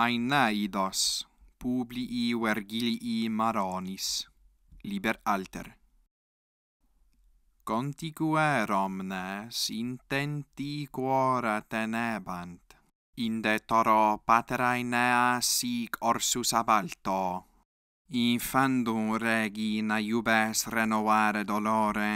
Aenaidos publii Vergilii Maronis liber alter Contiguer omnes intenti quora tenebant inde toro pater Aenea sic orsus abalto infandum regina iubes renovare dolore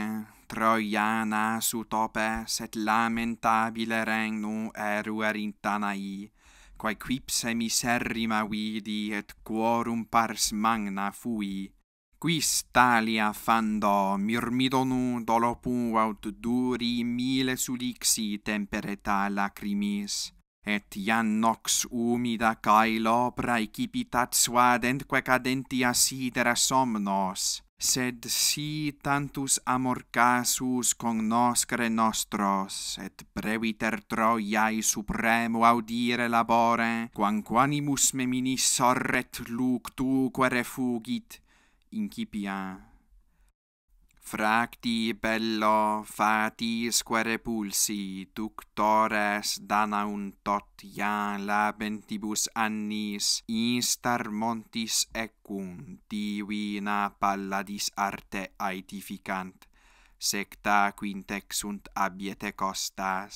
Troiana sut opes et lamentabile regnum eruer in Tanaii, quae quipse miserrima vidi et quorum pars magna fui. Quis talia fando mirmidonu dolopu aut duri mille sulixi tempereta lacrimis, et ian nox umida caelo praecipitat suadent quae cadentia sidera somnos, sed si tantus amor casus cognoscere nostros, et breviter Troiae supremo audire labore, quanquanimus meminis sorret luctu quere fugit, incipia fracti bello fati square pulsi ductores danaunt tot iam labentibus annis instar montis equum divina palladis arte aetificant secta quintex abiete costas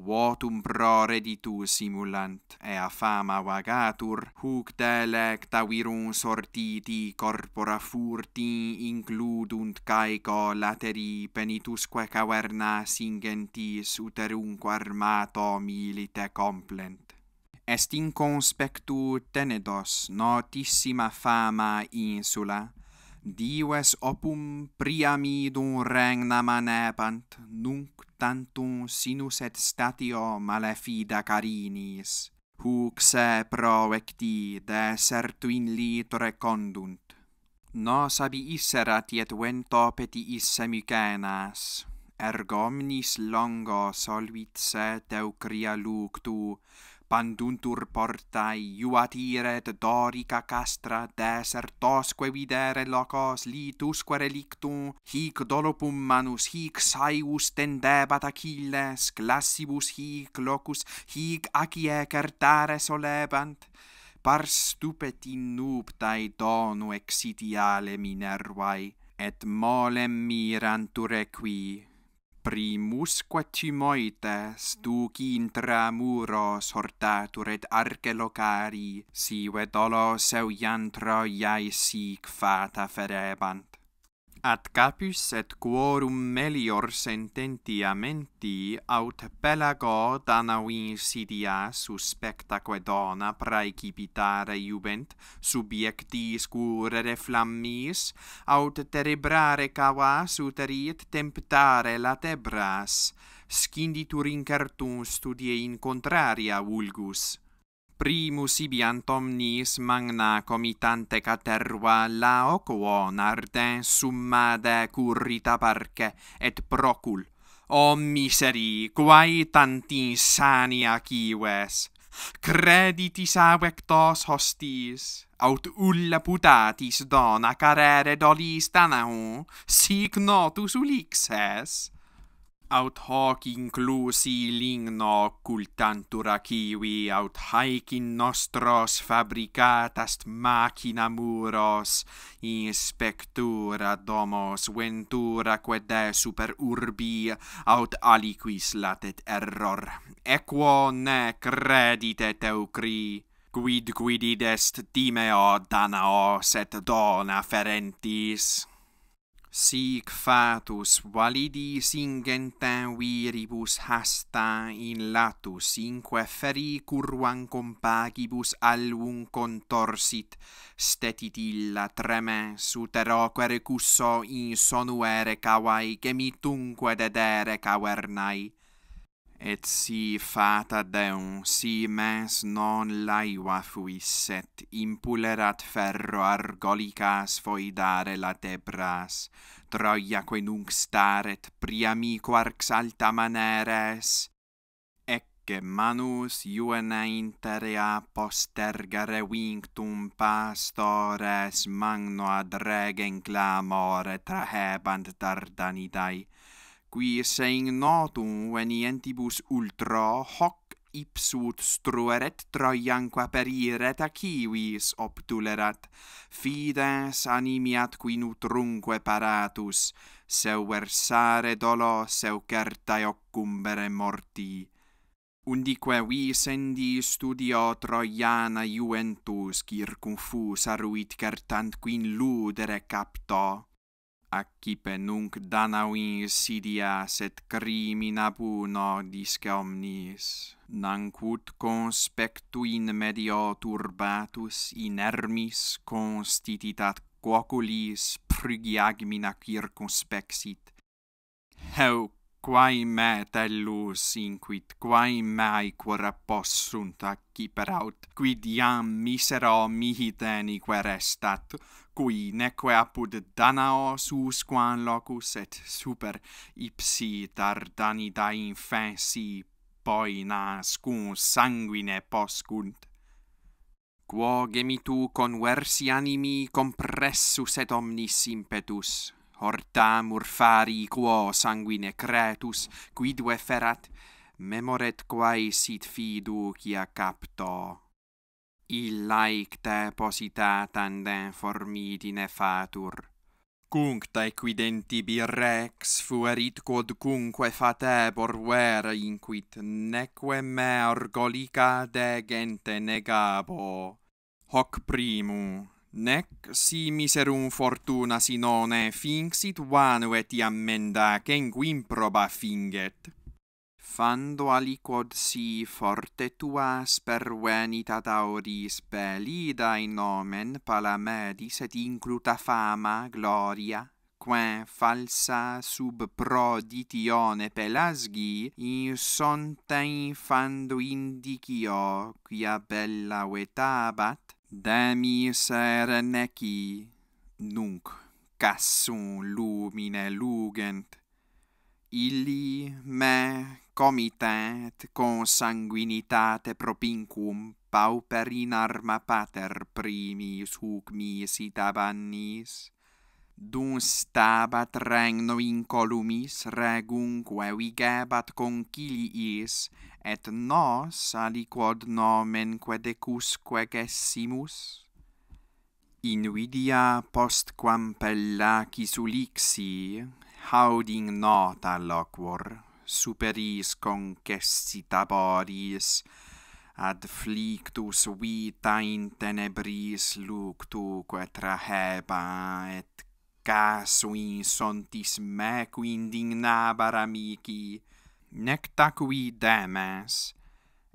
votum pro reditu simulant ea fama vagatur huc delecta virum sortiti corpora furti includunt caeco lateri penitusque caverna singentis uterum quarmato milite complent est in conspectu tenedos notissima fama insula dives opum priamidum regna manebant, nunc tantum sinus et statio malefida carinis, huc se proecti de certu in litore condunt. Nos abi isserat iet vento peti isse micenas, ergo omnis longo solvit se teucria luctu, panduntur portae iuatire de dorica castra desertosque videre locos litusque relictum hic dolopum manus hic saius tendebat achilles classibus hic locus hic acie certare solebant par stupet in nuptae donu exitiale minervae et molem mirantur equi Primus quatimoite stuki intra muro sortatur et arce locari, sive dolos seu iantro iai sic fata ferebant at capis et quorum melior sententia menti aut pelago dana insidia suspectaque dona praecipitare iubent subiectis curere flammis aut terebrare cavas uterit temptare latebras scinditur in cartum studie in contraria vulgus primus ibi antomnis magna comitante caterva la oquo summa currita parce et procul. O miseri, quae tanti insania cives! Creditis avectos hostis, aut ulla putatis dona carere dolis tanaum, sic notus ulixes! aut hoc inclusi ligno cultantur aciwi aut haec in nostros fabricatast machina muros in spectura domos ventura quod super urbi aut aliquis latet error equo ne credite teucri quid quidid est timeo danaos et dona ferentis Sic fatus validi ingenta viribus hasta in latus inque feri curvam compagibus alvum contorsit, stetit illa treme, suteroque recusso in sonuere cavae, gemitunque dedere cavernae et si fata deum si mens non laiwa fuisset impulerat ferro argolicas foidare la tebras troia quo nunc staret priami quarx alta maneres ecce manus iuena interea postergare winctum pastores magno ad regem clamore trahebant Dardanidae qui se in notum venientibus ultra hoc ipsut strueret troianqua periret aciuis obtulerat, fides animiat qui nutrunque paratus, seu versare dolo seu certae occumbere morti. Undique visendi studio troiana juventus, circumfus aruit certant quin ludere capto accipe nunc danawin sidia set crimina puno disque omnis. Nanc ut conspectu in medio turbatus inermis constititat quoculis prigiagmina circunspexit. Heu, quae me tellus inquit, quae mei quora possunt acciper aut, quid iam misero mihi teni querestat, cui neque apud Danao susquam locus et super ipsi Dardani da infensi poi nascun sanguine poscunt. Quo gemitu conversi animi compressus et omnis impetus, horta murfari quo sanguine cretus, quidue ferat, memoret quae sit fidu quia capto illaic te posita tandem formidine fatur. Cuncta tae quidentibi rex fuerit quod cunque fatebor vera inquit, neque me orgolica de gente negabo. Hoc primu, nec si miserum fortuna sinone finxit vanu et iam menda, cengu improba finget fando aliquod si forte tuas per venita tauris belidae nomen palamedis et incluta fama gloria quae falsa sub proditione pelasgi in sontae fando indicio quia bella vetabat dami ser neci nunc cassum lumine lugent illi me comitat consanguinitate propinquum pauper in arma pater primi suc mi sit dun stabat regno in columis regum vigebat conciliis, et nos aliquod nomen quedecusque gessimus. Invidia postquam pellacis ulixi, hauding nota loquor superis concessi taboris ad flictus vita in tenebris luctu quatra heba et casu in sontis me quind amici nec demes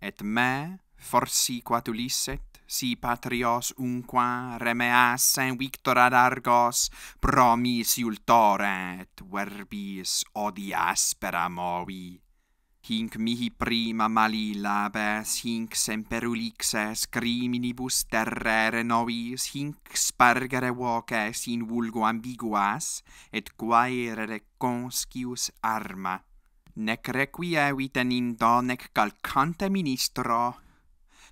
et me forsi quatulisset si patrios unqua remeas in victor ad argos promis iultoret verbis odias per hinc mihi prima mali labes hinc semper ulixes criminibus terrere novis hinc spargere voces in vulgo ambiguas et quaerere conscius arma Nec requia vitenin donec calcante ministro,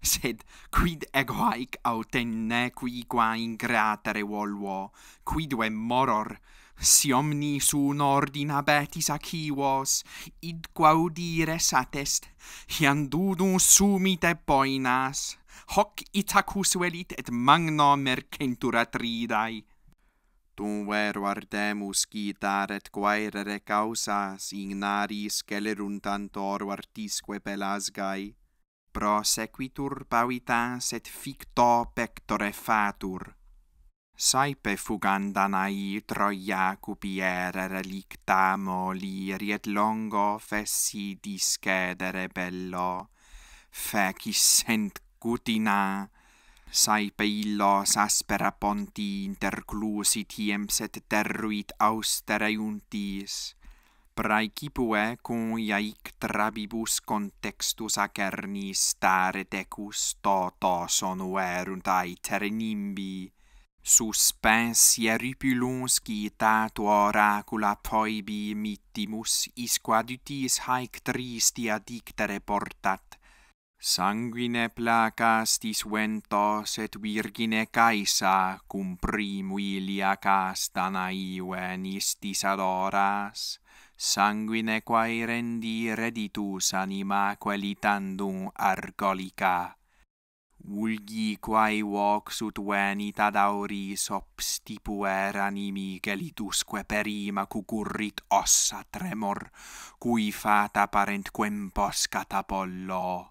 sed quid ego haec aut in ne qui qua in gratare volvo quid moror si omni su un abetis acivos, id quaudire satest iam dudum sumite poinas hoc itacus velit et magna mercentura tridai Tum vero artemus citar et quaerere causas ignaris celeruntant oru pelasgai prosequitur pavitas et ficto pectore fatur. Saipe fugandan ai Troia cupiere relicta molir et longo fessi discedere bello, fecis sent cutina, saipe illos aspera ponti interclusi tiems et terruit austere untis, praecipue eh, cum iaic trabibus contextus acernis stare tecus toto sonuerunt ai terenimbi, suspens ierupulums quitat oracula poibi mittimus isquadutis haec tristia dictere portat, Sanguine placastis ventos et virgine caesa cum primu ilia castana iuen eh, istis adoras sanguine quae rendi reditus anima quelitandum argolica, vulgi quae vox ut venit ad auris obstipuer animi gelitusque perima cucurrit ossa tremor, cui fat apparent quem poscat apollo.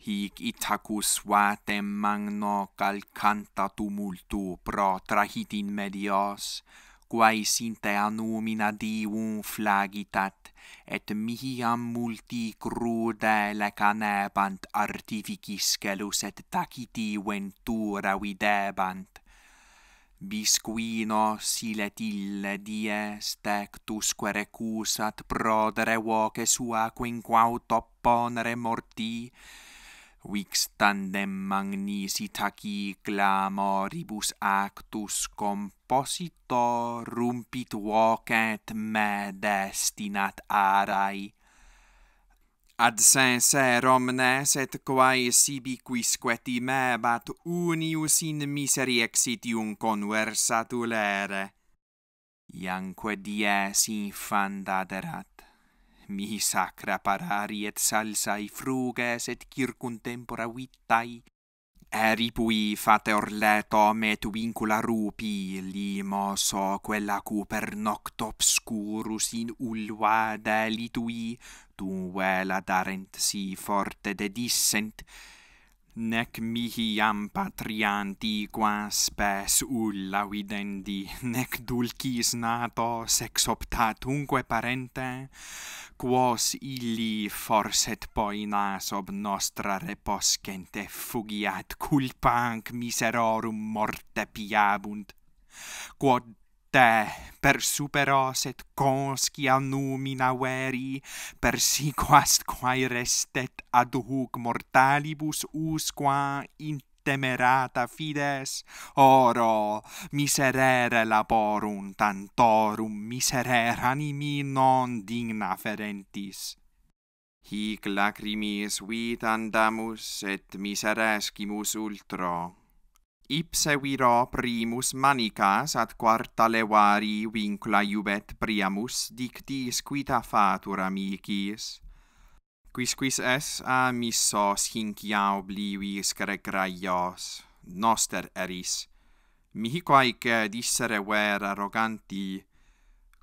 Hic itacus vatem magno calcanta tumultu pro trahit in medios, quae sinte anumina divum flagitat, et mihiam multi crude lecanebant artificis celus et taciti ventura videbant. Bisquino silet ille dies tectus que recusat prodere voce sua quinquaut topponere morti, vix tandem magnisi taci clamoribus actus composito rumpit vocet me destinat arai. Ad sincer omnes et quae sibi quisqueti me unius in miseri exitium conversatul ere, ianque dies infand mi sacra parari et salsae fruges et circuntempora vittae, Eripui fateor letom et vincula rupi limo so quella cu per noct obscurus in ulva delitui, tu vela darent si forte dedissent, nec mihi iam patrianti quas ulla videndi, nec dulcis natos ex optatunque parente, quos illi forset poinas ob nostra reposcente fugiat culpanc miserorum morte piabunt, quod te per superos et conscia numina veri, per si quast quae restet ad hoc mortalibus usqua in temerata fides oro miserere laborum tantorum miserere animi non digna ferentis hic lacrimis vitandamus et miserescimus ultra ipse viro primus manicas ad quarta levari vincula iubet priamus dictis quita fatur amicis. Quis quis es a missos hinciau blivis gregraios, noster eris. Mihi quaece dissere ver arroganti,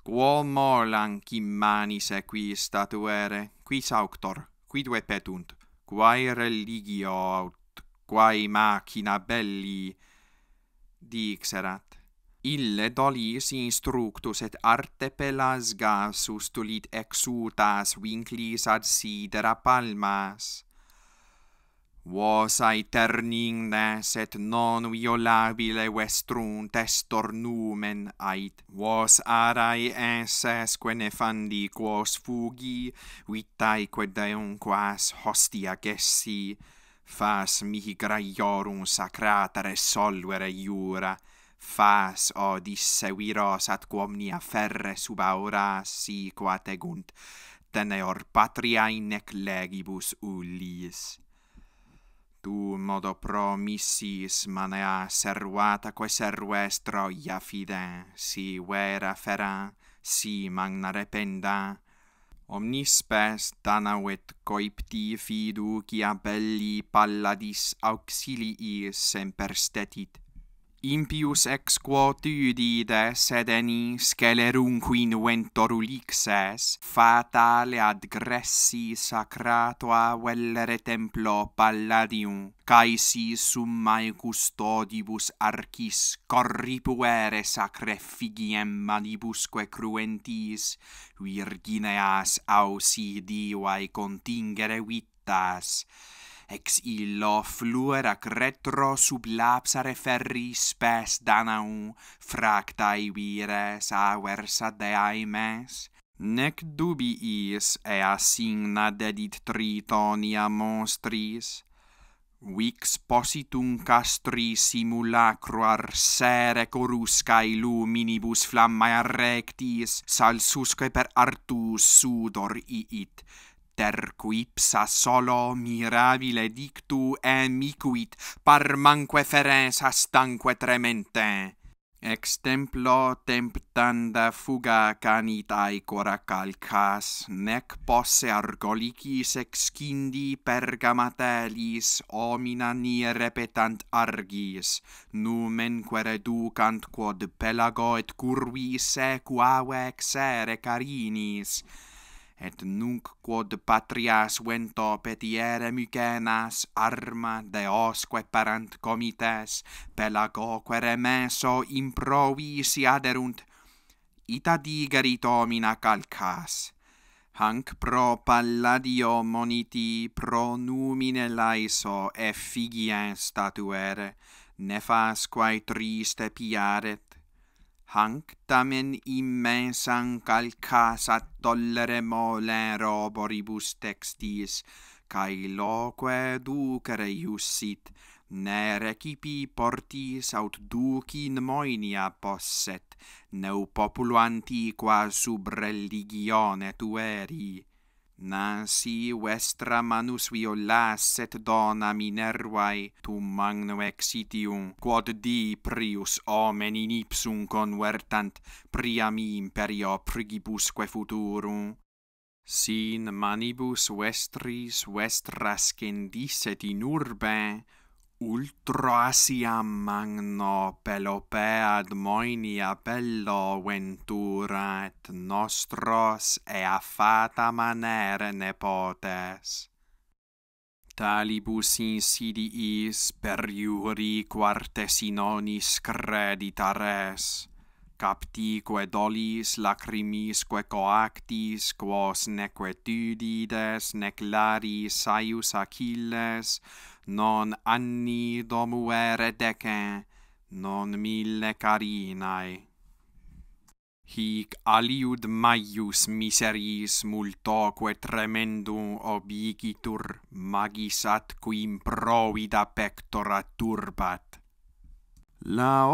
quo molan cim manis equis statuere, quis auctor, quidue petunt, quae religio aut quae machina belli dixerat ille dolis instructus et arte pelas gasus tulit exutas vinclis ad sidera palmas vos aeterni ignes et non violabile vestrum testor numen ait vos arae enses quae nefandi quos fugi vitae quae quas hostia gessi fas mihi graiorum sacratare solvere iura, fas odisse viros at quomnia ferre sub aura si qua tegunt, teneor patriae nec legibus ullis. Tu modo promissis manea servata quae servestro ia fide, si vera fera, si magna rependa, omnis spes danawit coipti fidu qui abelli palladis auxilii semper stetit impius ex quo tydide sed eni scelerum quin ventor ulixes fatale ad gressi sacratoa vellere templo palladium, caisi summae custodibus arcis corripuere sacre figiem manibusque cruentis, virgineas ausi divae contingere vittas, ex illo fluer ac retro sub lapsare ferri spes danau fractae vires aversa de aimes, nec dubi is ea signa dedit tritonia monstris, Vix positum castri simulacro arsere coruscae luminibus flammae rectis, salsusque per artus sudor iit, Ter ipsa solo mirabile dictu emiquit par manque ferens astanque tremente. Ex templo temptanda fuga canit aequora calcas, nec posse argolicis excindi pergamatelis, omina ni repetant argis, numen quere ducant quod pelago et curvi sequave exere carinis, et nunc quod patrias vento petiere mucenas arma de osque parant comites, pelagoque remeso improvisi aderunt, ita digerit omina calcas, hanc pro palladio moniti pro numine laiso effigien statuere, nefas quae triste piaret, hank tamen immensam calcas at tollere mole roboribus textis kai loque ducere iussit ne recipi portis aut ducin moenia posset neu populo antiqua sub religione tueri Nasi vestra manus violas et dona minervae tum magno exitium quod di prius omen in ipsum convertant priam imperio prigibusque futurum sin manibus vestris vestra scendiset in urbe ultroasiam magno pelopead moinia bello venturat nostros e FATA manere nepotes. Talibus insidiis per iuri quarte sinonis credita res, captique dolis lacrimisque coactis quos nequetudides neclaris aius Achilles, non anni domuere decen, non mille carinae. Hic aliud maius miseris multoque tremendum obigitur magis at quim provida pectora turbat. La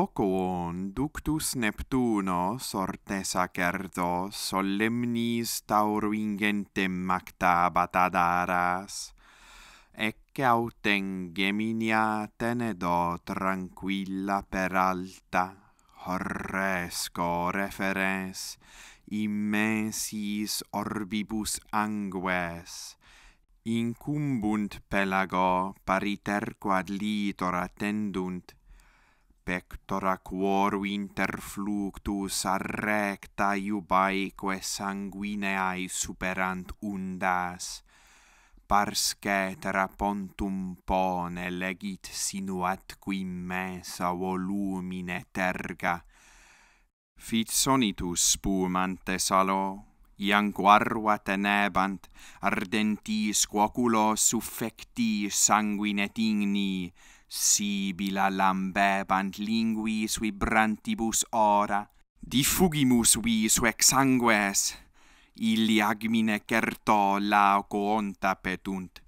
ductus Neptuno sorte sacerdo solemnis tauru ingentem acta batadaras ecce autem geminia tenedo tranquilla per alta horresco referens immensis orbibus angues incumbunt pelago pariter quad litor attendunt pectora quorum inter fluctus arrecta iubaeque sanguineae superant undas pars cetera pontum pone legit sinuat qui mesa volumine terga. Fit sonitus spumante salo, iam quarva tenebant, ardentis quoculo suffecti sanguine tigni, sibila lambebant linguis vibrantibus ora, diffugimus vis vex sangues, illi agmine certo onta petunt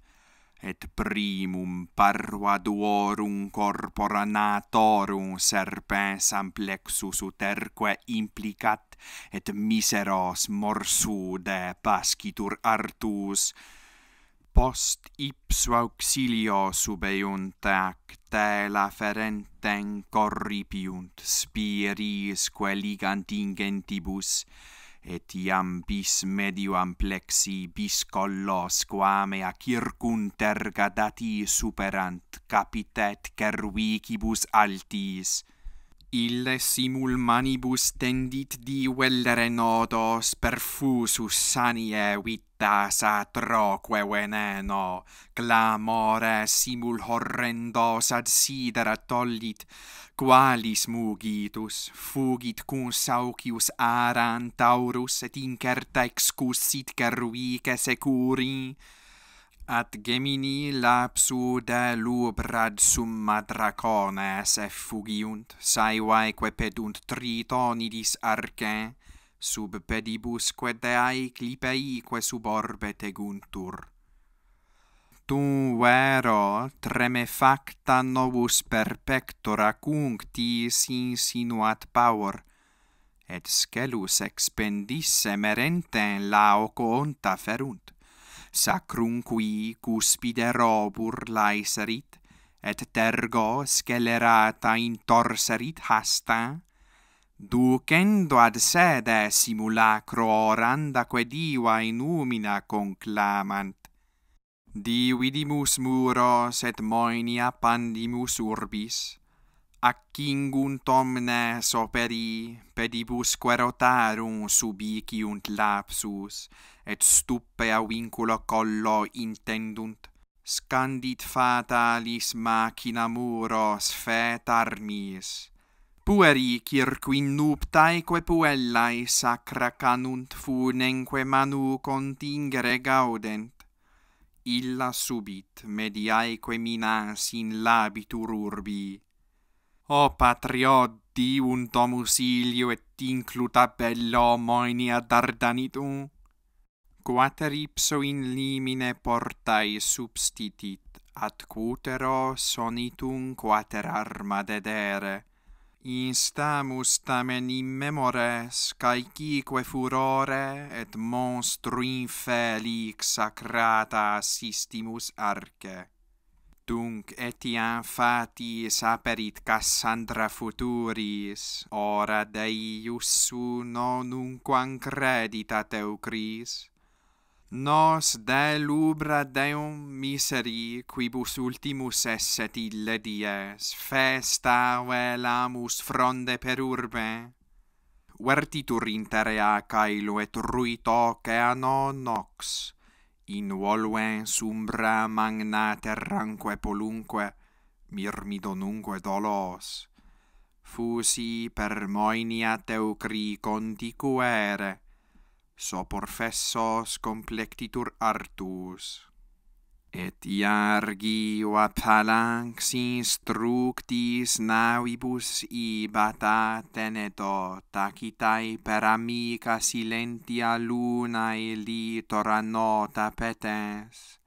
et primum parvaduorum corpora natorum serpens amplexus uterque implicat et miseros morsude pascitur artus post ipsu auxilio subeunt ac tela ferenten corripiunt spiris quelligant ingentibus et iam bis medio amplexi bis collo squame a circun terga dati superant capitet cervicibus altis Ille simul manibus tendit di vellere nodos perfusus sanie vit dedas atroque veneno, clamore simul horrendos ad sidera tollit, qualis mugitus, fugit cum saucius aran taurus, et incerta excusit caruice securi, at gemini lapsu de lubrad summa dracones effugiunt, saevaeque pedunt tritonidis arcae, sub pedibus quae deae clipei quae sub orbe teguntur. Tu vero treme facta novus perpectora cunctis insinuat power, et scelus expendisse merente la oco onta ferunt, sacrum qui cuspide robur et tergo scelerata intorserit hasta, Ducendo ad sede simulacro orandaque diva in umina conclamant. Dividimus muros et moenia pandimus urbis. Accingunt omnes operi, pedibus querotarum subiciunt lapsus, et stupea vinculo collo intendunt. Scandit fatalis machina muros fet armis pueri circuin nuptae quae puellae sacra canunt funenque manu contingere gaudent. Illa subit mediaeque minas in labitur urbi. O patriot, di un domus ilio et incluta bello moenia dardanitum, Quater ipso in limine portae substitit, at cutero sonitum quater arma dedere instamus tamen in memores caecique furore et monstru infelix sacrata assistimus arce. Dunc etiam fatis aperit Cassandra futuris, ora Dei su non unquam credit a nos delubra deum miseri quibus ultimus esset ille dies, festa vel amus fronde per urbe, vertitur inter ea caelo et ruit ocea non nox, in volue sumbra magna terranque polunque, mirmido dolos, fusi per moinia teucri conticuere, so professos complectitur artus. Et iargi palanx instructis nauibus ibata teneto tacitae per amica silentia lunae litora nota petes,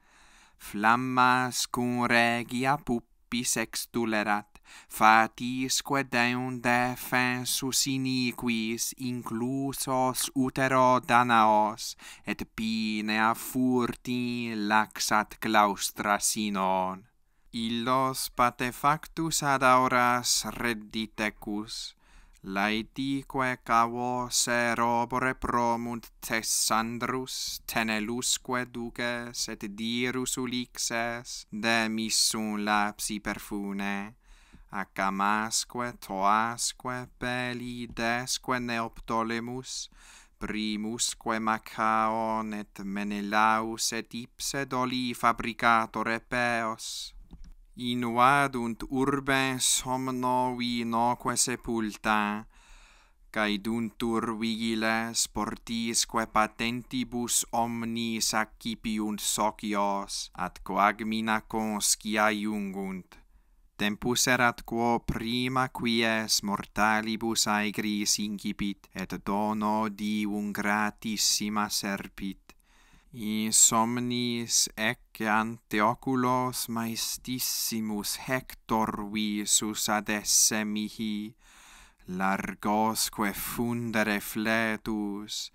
flammas cum regia puppis extulerat, fatisque deum defensus iniquis inclusos utero danaos et pinea furti laxat claustra sinon illos patefactus ad auras redditecus laetique cavo serobore promunt tessandrus tenelusque duces et dirus ulixes de missum lapsi perfune acamasque, toasque, peli, desque, neoptolemus, primusque macaon, et menelaus, et ipse doli fabricator epeos. Inuadunt urbe somno vinoque sepulta, caeduntur vigiles portisque patentibus omnis accipiunt socios, at quagmina conscia iungunt. Tempus erat quo prima quies mortalibus aegris incipit, et dono divum gratissima serpit. In somnis ec ante oculos maestissimus Hector visus ad esse mihi, largosque fundere fletus,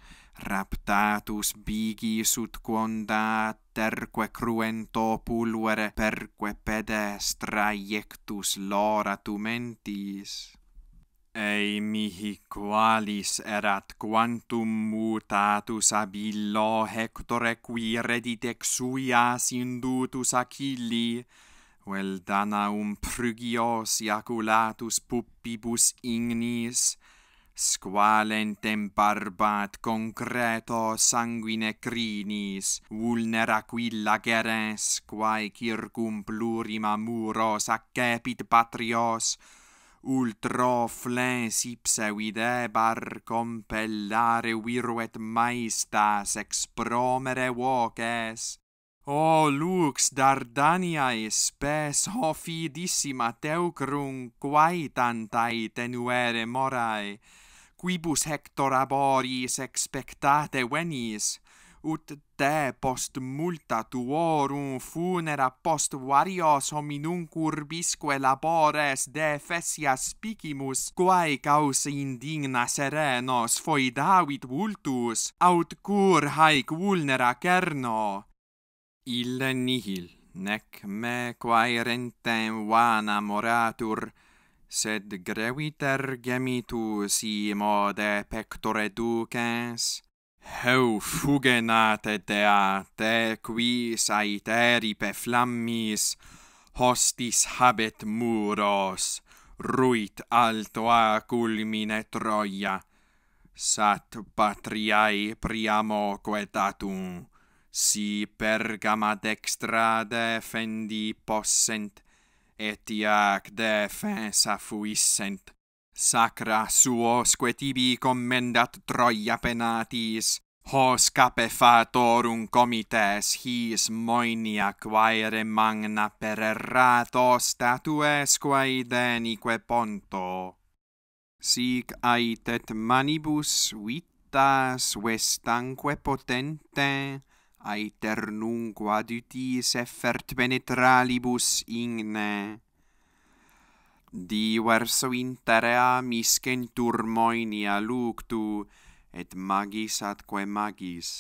raptatus bigis ut quondat terque cruento pulvere perque pedes traiectus lora tu mentis. Ei mihi qualis erat quantum mutatus ab illo Hectore qui redit ex suias indutus Achilli, vel Danaum prugios iaculatus puppibus ignis, squalentem barbat concreto sanguine crinis vulnera quilla gerens quae circum plurima muros accepit patrios ultra flens ipse videbar compellare viruet maestas ex promere voces O lux Dardania spes o fidissima teucrum quae tantae tenuere morae quibus hector aboris expectate venis, ut te post multa tuorum funera post varios hominum curbisque labores de fesias picimus, quae caus indigna serenos foidavit vultus, aut cur haec vulnera cerno. Ille nihil, nec me quae rentem vana moratur, sed greviter gemitu si mode pectore duces, heu fugenate dea te quis pe flammis, hostis habet muros, ruit altoa culmine Troia, sat patriae priamo quetatum, si pergama dextra defendi possent, et iac defensa fuissent. Sacra suo squetibi commendat troia penatis, hos cape fatorum comites his moinia quaere magna per errato statues quae denique ponto. Sic aetet manibus vitas vestanque potente, aeternum quad utis effert penetralibus igne. Diverso interea miscentur moinia luctu, et magis atque magis,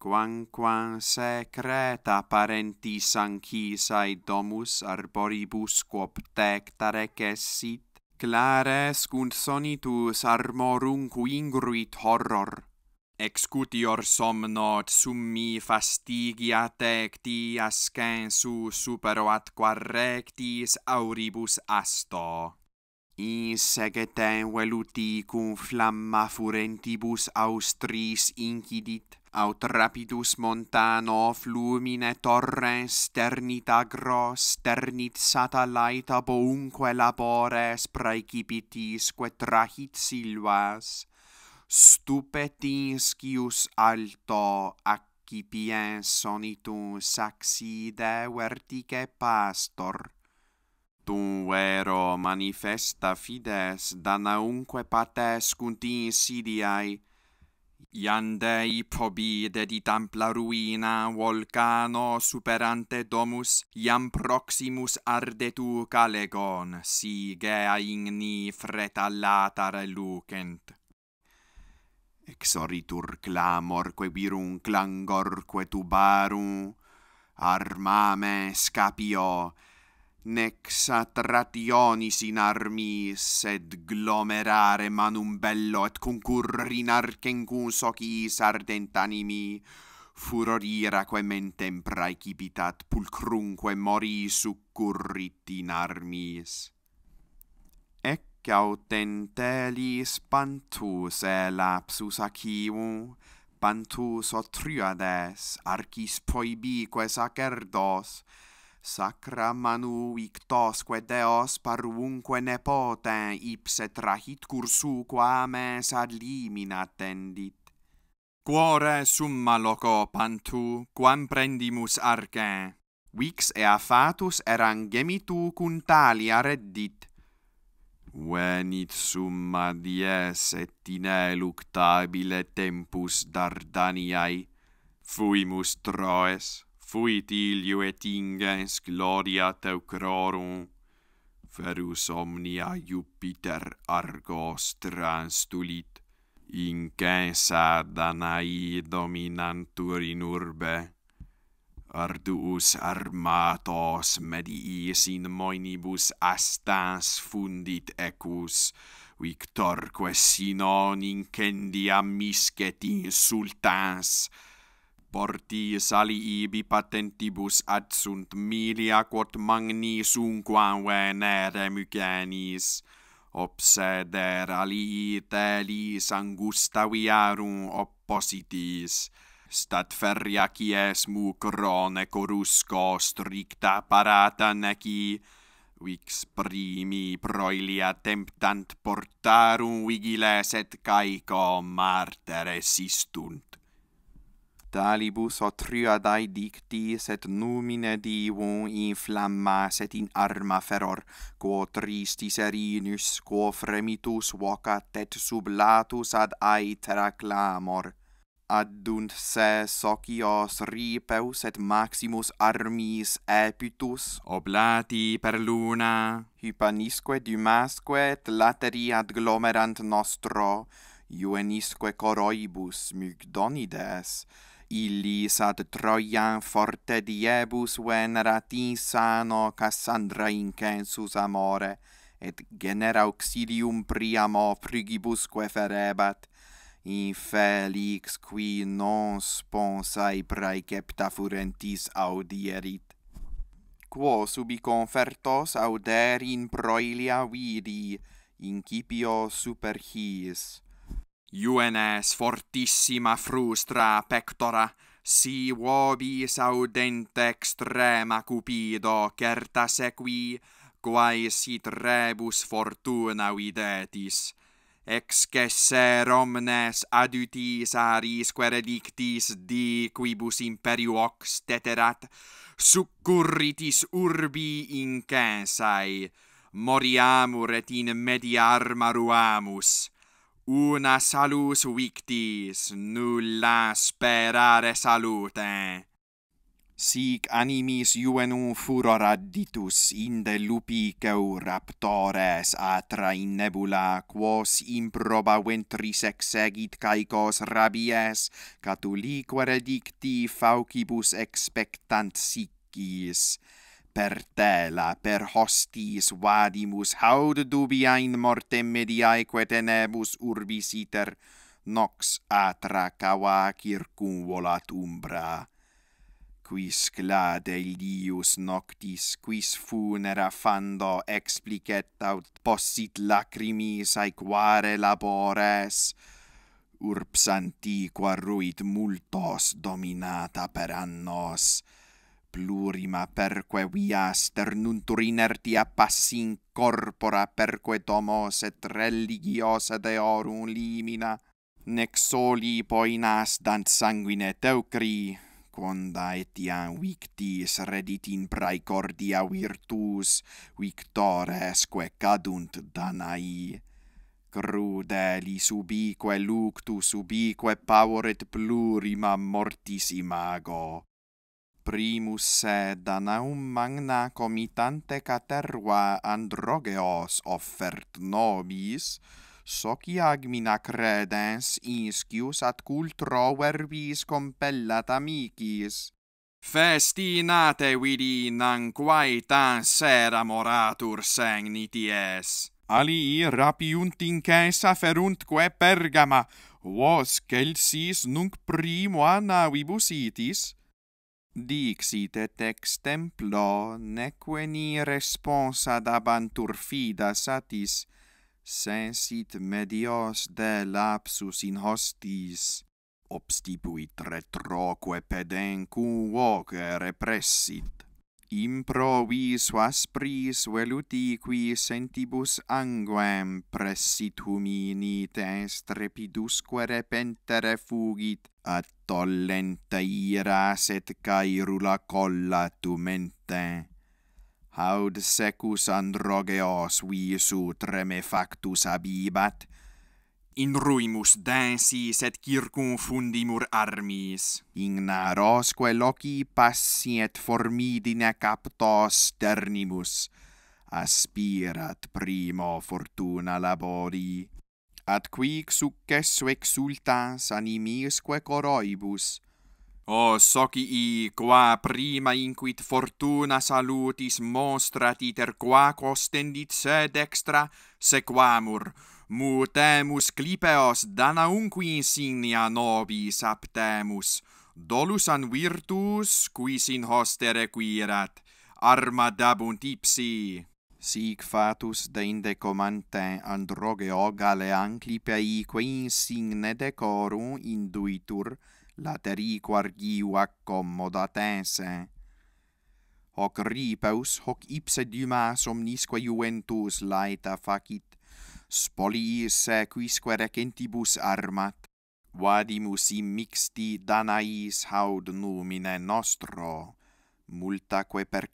quam secreta parentis ancisae domus arboribus quop tecta recessit, clares cunt sonitus armorum quingruit horror, excutior somno summi fastigia tecti ascensu supero ad quarrectis auribus asto. In segete veluti cum flamma furentibus austris incidit, aut rapidus montano flumine torrens sternit agro, sternit satellite abo unque labores praecipitis quet trahit silvas, stupetis quius alto accipiens sonitum saxi de vertice pastor. Tu vero manifesta fides danaunque pates cunt insidiae, Iande probide dedit ampla ruina volcano superante domus, iam proximus ardetu calegon, si gea igni fretallatare lucent exoritur clamor quae virum clangor quae tubarum armame scapio nec satrationis in armis sed glomerare manum bello et concurri in arcengus ocis ardent animi furorira quae mentem praecipitat pulcrunque mori succurrit in armis gaudentelis pantus e lapsus acimu, pantus otriades arcis poibique sacerdos, sacra manu victosque deos parvunque nepote ipse trahit cursu quames ad limina tendit. Quore summa loco pantu, quam prendimus arce, vix ea fatus erangemitu cuntalia reddit, Venit summa dies et ineluctabile tempus Dardaniae, fuimus Troes, fuit iliu et ingens gloria Teucrorum. Ferus omnia Jupiter argos transtulit, incensa Danae dominantur in urbe. Arduus armatos mediis in moinibus astans fundit ecus, victor que sinon incendia misket insultas, portis aliibi patentibus ad sunt milia quot magni sunquam venere mycenis, obseder aliite lis angustaviarum oppositis, stat feria quies mu crone corusco stricta parata neci, vix primi proilia temptant portarum vigiles et caico martere resistunt. Talibus otriadae dictis et numine divum in flammas et in arma feror, quo tristis erinus, quo fremitus vocat et sublatus ad aetera clamor addunt se socios ripeus et maximus armis epitus oblati per luna hypanisque dumasque et lateri ad glomerant nostro juenisque coroibus mygdonides illis ad Troian forte diebus venerat insano Cassandra incensus amore et genera auxilium priamo frigibusque ferebat infelix qui non sponsae praecepta furentis audierit. Quos ubi confertos auder in proilia vidi, incipio super his. Iuenes fortissima frustra pectora, si vobis audente extrema cupido certa sequi, quae sit rebus fortuna videtis, excesse omnes adutis aris quere dictis di quibus imperio hoc succurritis urbi incensae moriamur et in media arma ruamus una salus victis nulla sperare salute sic animis juvenum furor additus in de lupi cau raptores atra in nebula quos improba ventris exegit caicos rabies catuli quare dicti faucibus expectant sicis per tela per hostis vadimus haud dubia in mortem mediae quae tenebus urbis iter nox atra cava circunvolat umbra quis clade illius noctis quis funera fando explicet aut possit lacrimis aequare labores urbs antiqua ruit multos dominata per annos plurima perque via sternuntur inertia passin corpora perque tomos et religios ad aurum limina nec soli poinas dant sanguine teucri quanda et victis reddit in praecordia virtus victores quae cadunt danai crudeli subique luctus ubique pauret plurima mortis imago primus se danaum magna comitante caterwa androgeos offert nobis soci agmina credens inscius at cultro verbis compellat amicis. Festinate vidi nan quae tans era moratur segnities. Ali i rapiunt in cesa ferunt pergama, vos celsis nunc primo anna itis? Dixit et ex templo, neque ni responsa dabantur fida satis, sensit medios de lapsus in hostis obstibuit retroque pedem cum voce repressit improvis aspris veluti qui sentibus anguem pressit humini tens trepidus repentere fugit ad tollenta iras et caerula colla tu mente aud secus androgeos visu treme factus abibat, in ruimus densis et fundimur armis. Ignarosque loci passi et formidine captos ternimus, aspirat primo fortuna labori. Ad quic successo exultans animisque coroibus, O oh, socii qua prima inquit fortuna salutis mostrati ter qua costendit sed extra sequamur, mutemus clipeos dana unqui insignia nobis aptemus, dolus an virtus quis in hoste requirat, arma dabunt ipsi. Sic fatus de inde comante androgeo galean clipeaique insigne decorum induitur, lateriqu argiu accommodatense. Hoc ripeus, hoc ipse dumas omnisque juventus laeta facit, spoliis sequisque recentibus armat, vadimus immixti mixti danais haud numine nostro, multaque per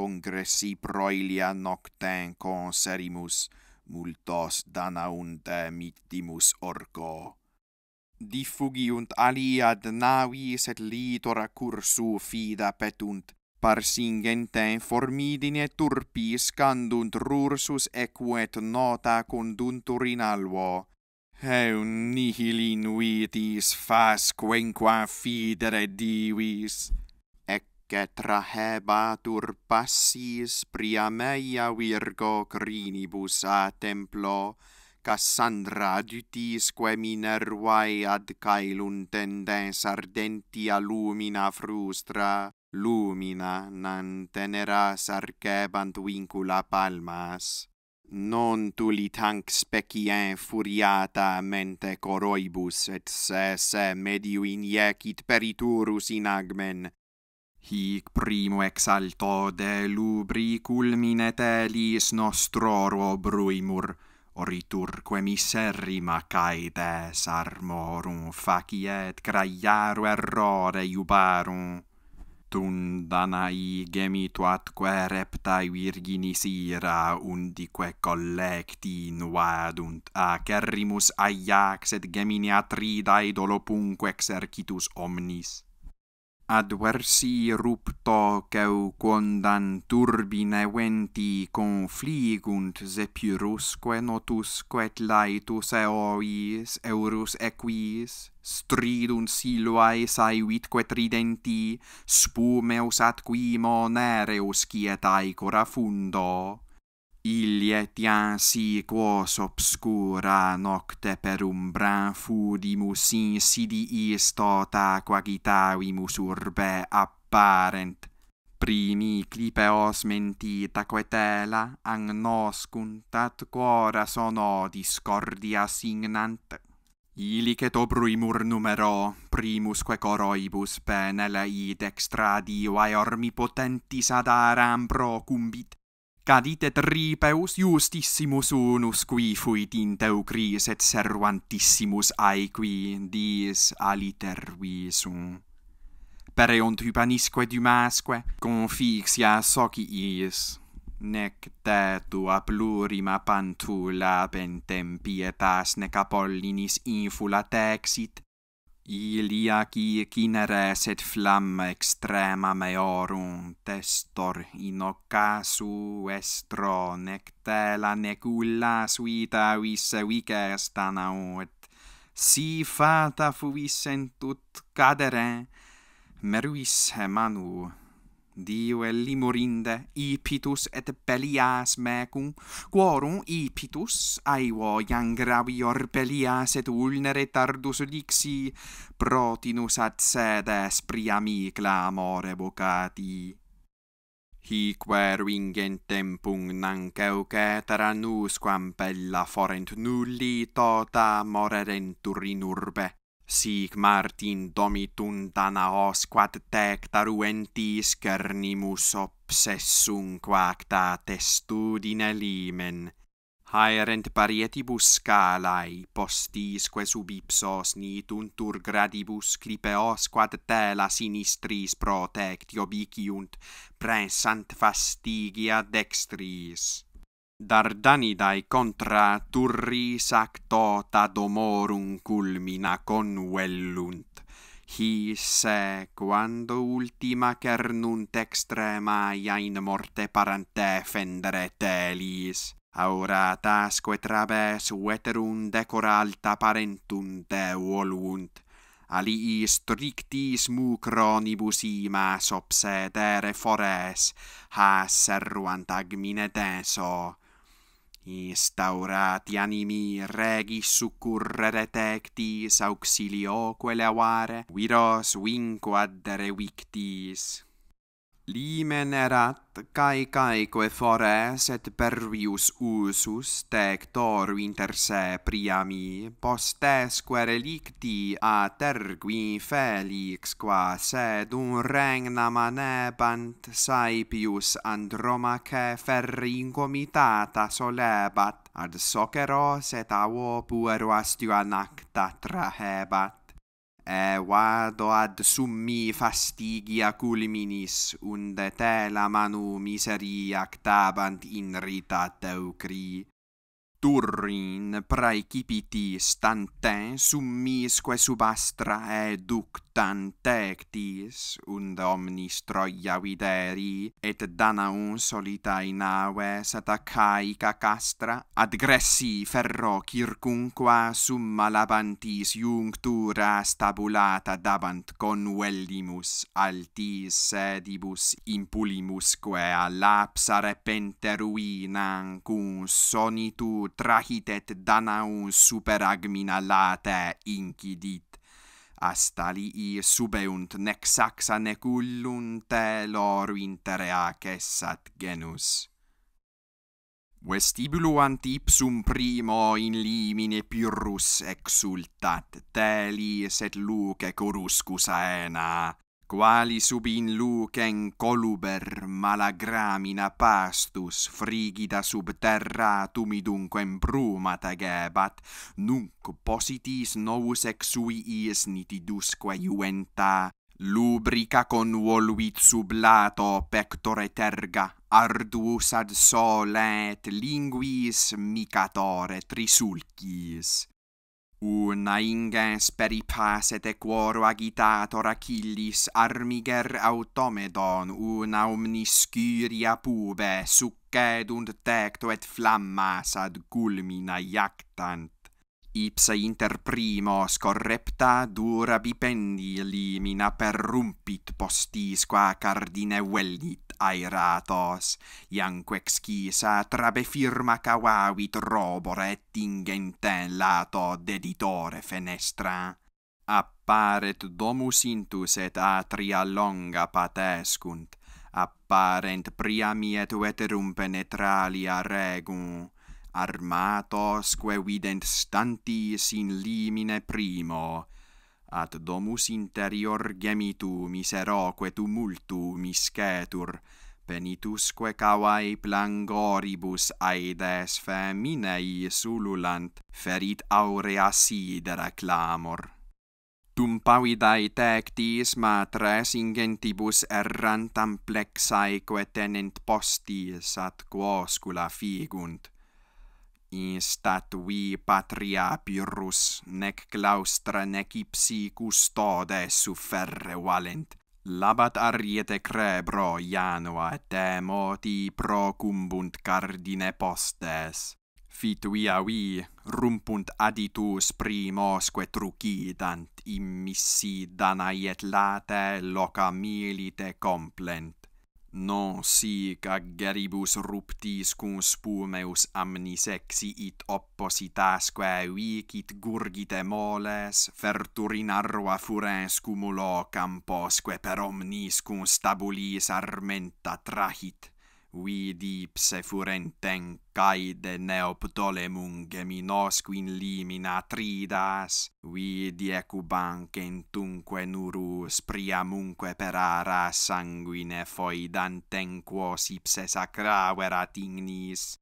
congressi proilia noctem conserimus, multos danaunte mittimus orco diffugiunt aliad navis et litora cursu fida petunt parsingente formidine turpi scandunt rursus equet nota conduntur in alvo heum nihil vitis fas quenqua fidere divis ecce trahebatur passis meia virgo crinibus a templo Cassandra adutis quae minervae ad caelum tendens ardenti lumina frustra, lumina nan teneras arcebant vincula palmas. Non tulit hanc speciem furiata mente coroibus, et se se mediu iniecit periturus in agmen, Hic primo ex alto de lubri culmine telis nostror bruimur, oritur quae miserrima caedes armorum faciet graiaru errore iubarum. Tun danai gemitu atque reptae virginis ira undique collecti nuadunt acerrimus aiax et gemini atridae dolopunque exercitus omnis adversi rupto cau quondan turbine venti confligunt zepirusque notus quet laetus eois eurus equis stridunt siluae saevit quet tridenti spumeus atqui monereus quietae cora fundo et tiansi quos obscura nocte per umbran fudimus insidi istota quagitavimus urbe apparent. Primi clipeos mentita quetela, ang noscunt ad quora sono discordia signant. et obruimur numero, primus que coroibus penele id extradi vai ormi potentis ad aram procumbit, cadite tripeus justissimus unus qui fuit in teu cris et servantissimus aequi dies aliter visum. Pereont hypanisque dumasque, confixia sociis, nec te tua plurima pantula pentem pietas nec apollinis infula texit, Ilia qui cineres et flam extrema meorum testor in occasu estro nectela tela suita visse vices et Si fata fuvisent ut cadere, meruis manu Dio e limorinde, ipitus et belias mecum, quorum ipitus, aevo iam gravior belias et ulnere tardus dixi, protinus ad sedes priamicla clamore vocati. Hic ver vingent tempum nanc euceetera nusquam bella forent nulli tota morerentur in urbe. Sic Martin domitun Danaos quad tecta ruentis cernimus obsessum quacta testudine limen. Haerent parietibus scalae, postis que sub ipsos nituntur gradibus clipeos quad tela sinistris protectio biciunt, prensant fastigia dextris. Dardanidae contra turris acto ta domorum culmina con vellunt. Hi se, quando ultima cernunt extrema ia in morte parante fendere telis, aura tasque traves veterum decor alta parentum te voluunt. Ali istrictis mucronibus imas obsedere fores, ha serruant agmine denso instaurati animi regi succurrere tectis auxilioque levare viros vinco addere victis Limen erat cae caeque fores et pervius usus tector inter se priami postesque relicti a tergui felix qua sed un regna manebant saipius andromache ferri incomitata solebat ad soceros et avo puero astio anacta trahebat E eh, vado ad summi fastigia culiminis, unde te la manu miseria actabant in rita teucri. Turrin praecipitis tantem summisque subastra e dantectis und omnis troia videri et danaun solita in ave sat castra ad gressi ferro circunqua summa labantis junctura stabulata davant convellimus altis sedibus impulimus, a lapsa repente ruina cum sonitu trahitet danaun super agmina late incidit astali i subeunt nec saxa nec ullunt interea cessat genus. Vestibulo ant ipsum primo in limine pyrrus exultat, telis et luce coruscus aena, quali sub in lucem coluber malagramina pastus frigida sub terra tumidunque in bruma nunc positis novus ex sui is nitidusque juenta, lubrica con sub lato pectore terga, arduus ad sole et linguis micatore trisulcis. Una inges peripas et equoro agitator Achillis armiger automedon una omnis curia pube succedunt tecto et flammas ad culmina iactant. Ipsa inter primo correpta dura bipendi limina perrumpit postisqua cardine velit ae ratos, iamque scisa, trabe firma cavavit robore et lato deditore fenestra. Apparet domus intus et atria longa patescunt, apparent priami et veterum penetralia regum, armatos que vident stantis in limine primo, at domus interior gemitu miseroque tumultu miscetur, penitusque cavae plangoribus aedes feminei sululant, ferit aurea sidera clamor. Tum pavidae tectis matres ingentibus errant amplexae que tenent postis at quoscula figunt, In statui patria pirus, nec claustra, nec ipsi custode suferre valent. Labat ariete crebro janua, temo tipro cumbunt cardine postes. Fit via vi rumpunt aditus primosque trucidant, immissi danae et late loca milite complent no si cagaribus ruptis cum spumeus amnisexi sexi it oppositas quae vicit gurgite moles ferturin arrua furens cumulo camposque per omnis cum stabulis armenta trahit vidi pse furenten caide neoptolemum geminos quin limina tridas, vidi ecubanc entunque nurus priamunque per ara sanguine foidanten quos ipse sacraverat tignis,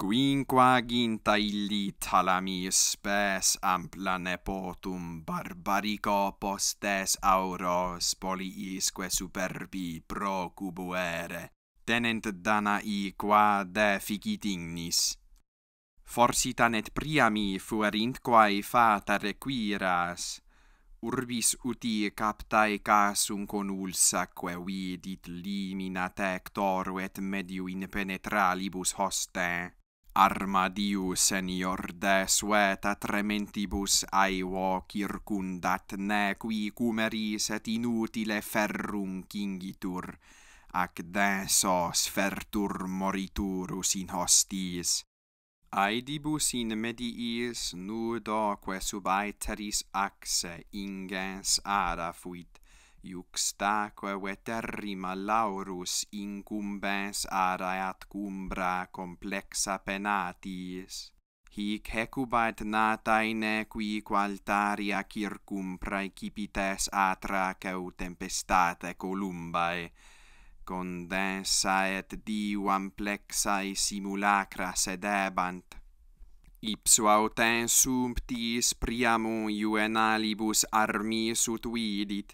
Quinqua ginta illi talamis spes ampla nepotum barbarico postes auros poliisque superbi procubuere tenent dana i qua de ficit ignis. Forsitan et priami fuerint quae fata requiras, urbis uti captae casum con ulsa vidit limina tector et mediu in penetralibus hoste. Arma diu senior de sueta trementibus aevo circundat ne qui cumeris et inutile ferrum cingitur, ac desos fertur moriturus in hostis. Aedibus in mediis nudoque sub aeteris axe ingens ara fuit, iuxtaque veterrima laurus incumbens ara at cumbra complexa penatis. Hic hecubat nata in equi qualtaria circumprae cipites atra ceu tempestate columbae, condensa et divam plexae simulacra sedebant. Ipsu autem sumptis priamu alibus armis ut vidit,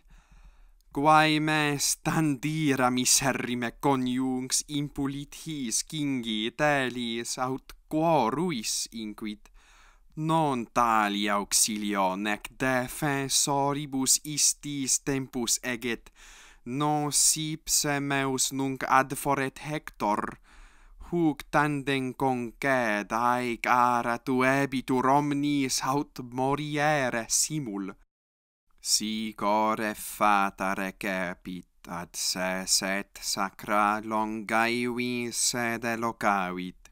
quae me standira miserrime coniunx impulit his kingi telis aut quo ruis inquit, non tali auxilio nec defensoribus istis tempus eget, no sipse meus nunc ad foret hector huc tandem concad ai cara tu ebi tu romni moriere simul si core fata recepit ad se sacra longa iwi sed locavit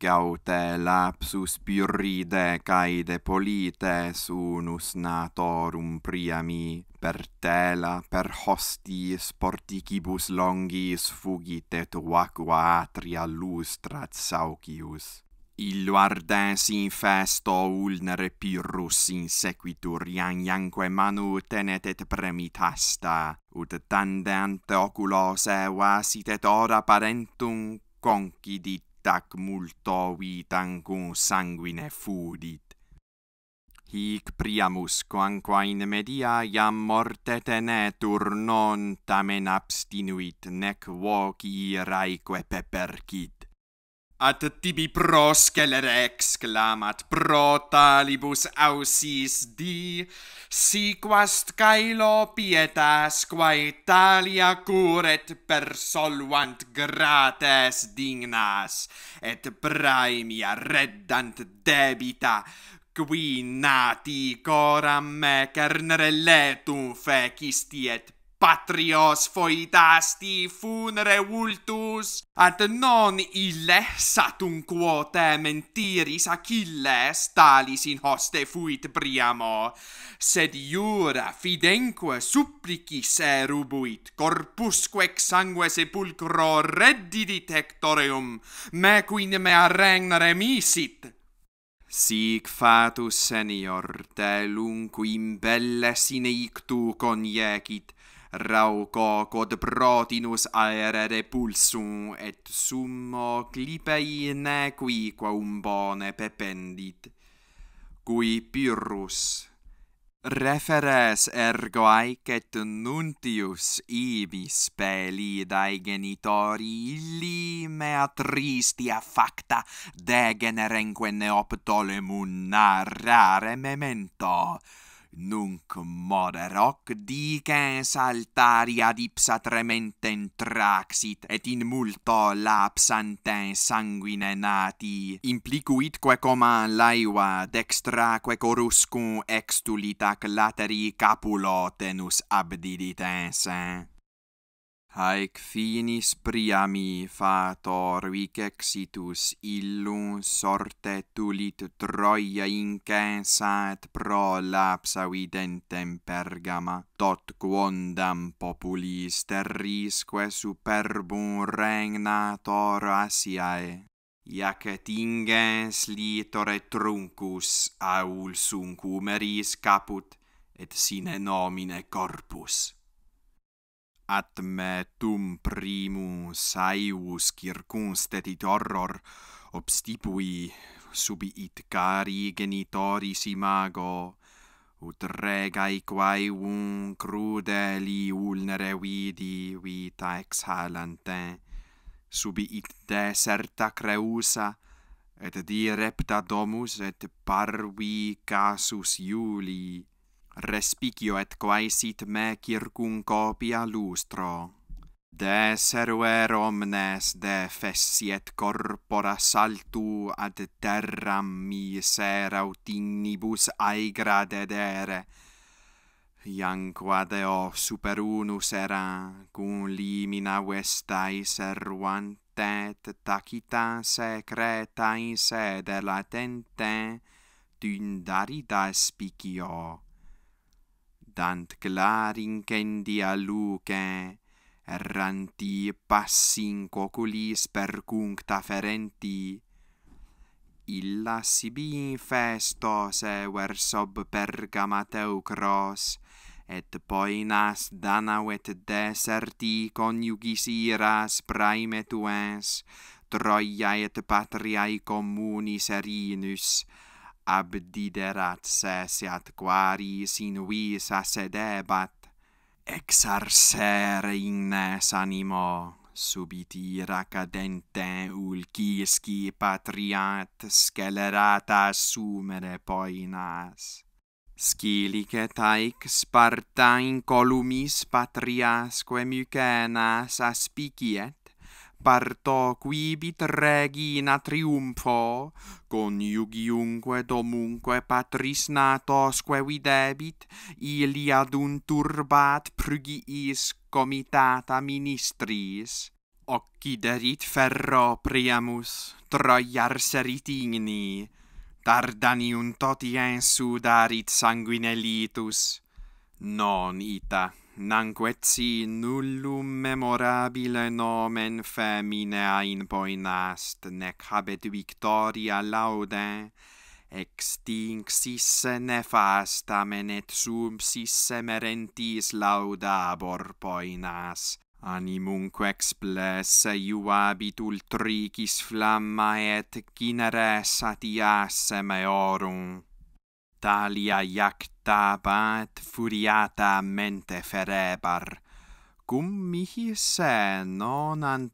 gaute lapsus pyride caide polite sunus natorum priami, per tela, per hostis, porticibus longis fugit et vacua atria lustrat saucius. Illu ardens in festo ulnere pyrrus in sequitur ian ianque manu tenet et premit hasta, ut tande ante oculose vasit et ora parentum concidit tac multo vitancum sanguine fudit. Hic priamus quanqua in media iam morte tenetur non tamen abstinuit nec voci raeque pepercit. At tibi proskeler exclamat pro talibus ausis di, si quast caelo pietas qua Italia curet per solvant grates dignas, et praemia reddant debita, qui nati coram me cernere letum fecisti et patrios foidasti funere ultus, ad non ille satum quote mentiris Achilles talis in hoste fuit Priamo, sed iura fidenque supplicis erubuit corpusque ex sangue sepulcro reddidit Hectoreum, me quin mea regna misit. Sic fatus, senior, te lungu in belle sine ictu coniecit, rauco quod protinus aere repulsum et summo clipei nequi qua un bone pependit cui pyrrus referes ergo aec et nuntius ibis peli dai genitori illi mea tristia facta degenerenque neoptolemum narrare memento Nunc moder hoc dicens altari ad ipsa tremente traxit, et in multo lapsantem sanguine nati. Implicuitque coma dextra dextraque coruscum extulit ac lateri capulo tenus abdiditens haec finis priami fator vic exitus illum sorte tulit troia et pro lapsa videntem pergama tot quondam populis terrisque superbum regnator asiae Iacet ingens litore truncus aul sum cumeris caput et sine nomine corpus at me tum primu saeus circunstetit horror obstipui subi it cari genitori simago, ut regae quae un crude li ulnere vidi vita exhalante subi it deserta creusa et di repta domus et parvi casus iuli respicio et quaesit me circum copia lustro. De seruer omnes de fessiet corpora saltu ad terram miserautinibus aut ignibus aigra dedere, Iancquade o super unus era, cum limina vestae servantet tacita secreta in sede latente, tindarida spicio dant clar incendia luce, erranti passin coculis per cuncta ferenti. Illa sibi in festo sob vers ob cross, et poinas danau et deserti coniugis iras tuens, troiae et patriae communis erinus, abdiderat se siat quaeris in vis accedebat exarcere in animo subiti racadente ulcisci patriat scelerata assumere poinas. Scilicet haec Sparta in columis patriasque Mycenas aspiciet, parto quibit regina triumpho, con domunque patris natosque videbit, ili ad un turbat prugiis comitata ministris. Occiderit ferro priamus, troiar serit igni, tardani un totien sudarit sanguinelitus non ita si nullum memorabile nomen feminea in poinast, nec habet victoria laude, extinxisse nefastam et sum sisse lauda laudabor poinas animumque explesse iuabit ultricis flamma et cineres satiasse maiorum Italia jactabat furiata mente ferebar, cum mihi se non ant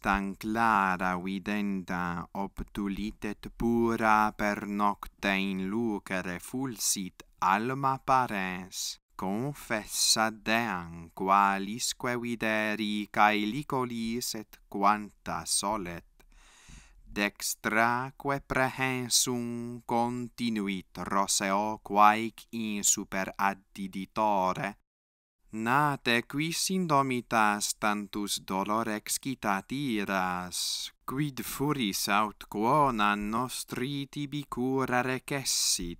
tan clara videnta obtulitet pura per nocte in lucere fulsit alma parens, confessa deam qualisque videri caelicolis et quanta solet dextraque prehensum continuit roseo quaic in super addiditore, Nate quis indomitas tantus dolor excitat iras, quid furis aut nan nostri tibi cura recessit.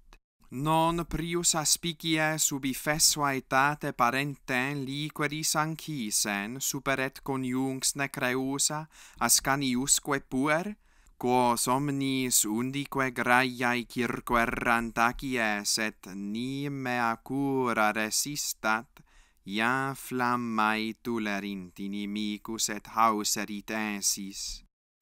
Non prius aspicie subi fessuaetate parenten liqueris anchisen super et coniunx necreusa ascaniusque puer? quos omnis undique graiae circuerant acies et nimea cura resistat, ia flammae tulerint inimicus et hauserit esis.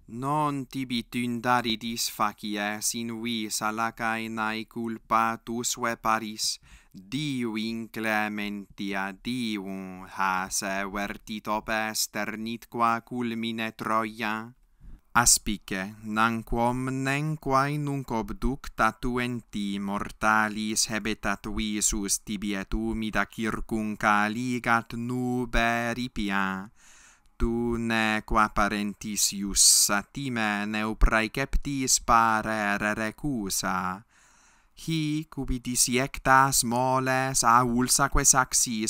Non tibi tundaridis facies in vis alacainae culpa tus veparis, diu inclementia divum has vertit opes ternit qua culmine Troia aspice nanquam quam quae nunc obducta tu mortalis habet visus tibi et umi da circun caligat nuberi tu ne qua parentis ius satime ne upraeceptis pare recusa hi cubi disiectas moles a ulsa quae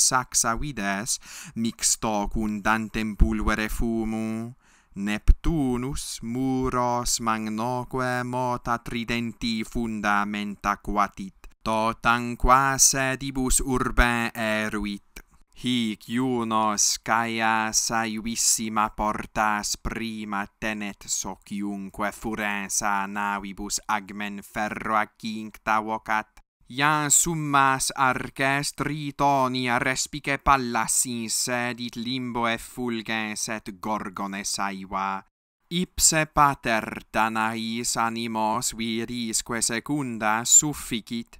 saxa vides mixto cum dantem pulvere fumo Neptunus muros magnoque mota tridenti fundamenta quatit, totan quas edibus urbe eruit. Hic iunos caia saivissima portas prima tenet sociunque furensa navibus agmen ferro acincta vocat, Ia summas arces tritonia respice pallas in sedit limbo et fulgens et gorgone saiva. Ipse pater Danais animos virisque secunda sufficit,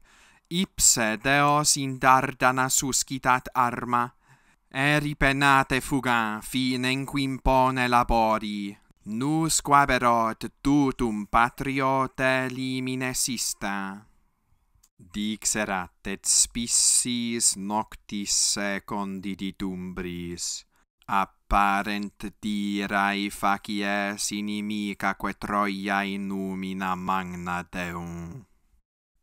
ipse Deos in Dardana suscitat arma, Eri penate fugam fine in quim pone labori, nus quaberot tutum patriote limine sista dixerat et spissis noctis secondiditumbris apparent dirae facies inimica quae troia inumina numina magna deum